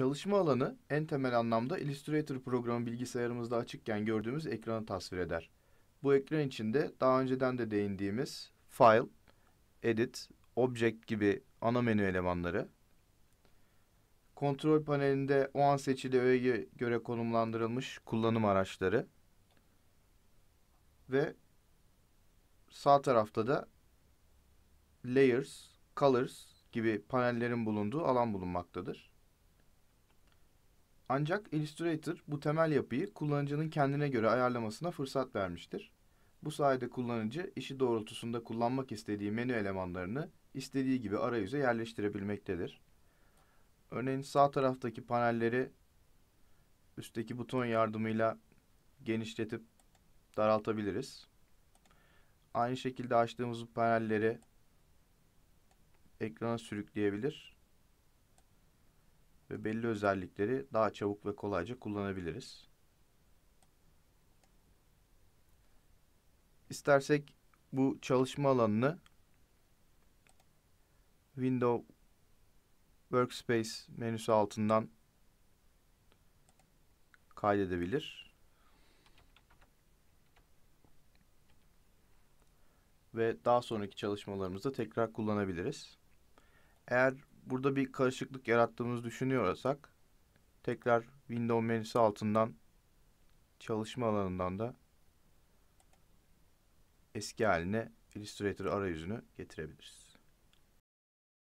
Çalışma alanı en temel anlamda Illustrator programı bilgisayarımızda açıkken gördüğümüz ekranı tasvir eder. Bu ekran içinde daha önceden de değindiğimiz File, Edit, Object gibi ana menü elemanları, kontrol panelinde o an seçili öğeye göre konumlandırılmış kullanım araçları ve sağ tarafta da Layers, Colors gibi panellerin bulunduğu alan bulunmaktadır. Ancak Illustrator bu temel yapıyı kullanıcının kendine göre ayarlamasına fırsat vermiştir. Bu sayede kullanıcı işi doğrultusunda kullanmak istediği menü elemanlarını istediği gibi arayüze yerleştirebilmektedir. Örneğin sağ taraftaki panelleri üstteki buton yardımıyla genişletip daraltabiliriz. Aynı şekilde açtığımız panelleri ekrana sürükleyebilir ve belli özellikleri daha çabuk ve kolayca kullanabiliriz. İstersek bu çalışma alanını Window Workspace menüsü altından kaydedebilir. Ve daha sonraki çalışmalarımızda tekrar kullanabiliriz. Eğer burada bir karışıklık yarattığımızı düşünüyorsak tekrar Window menüsü altından çalışma alanından da eski haline Illustrator arayüzünü getirebiliriz.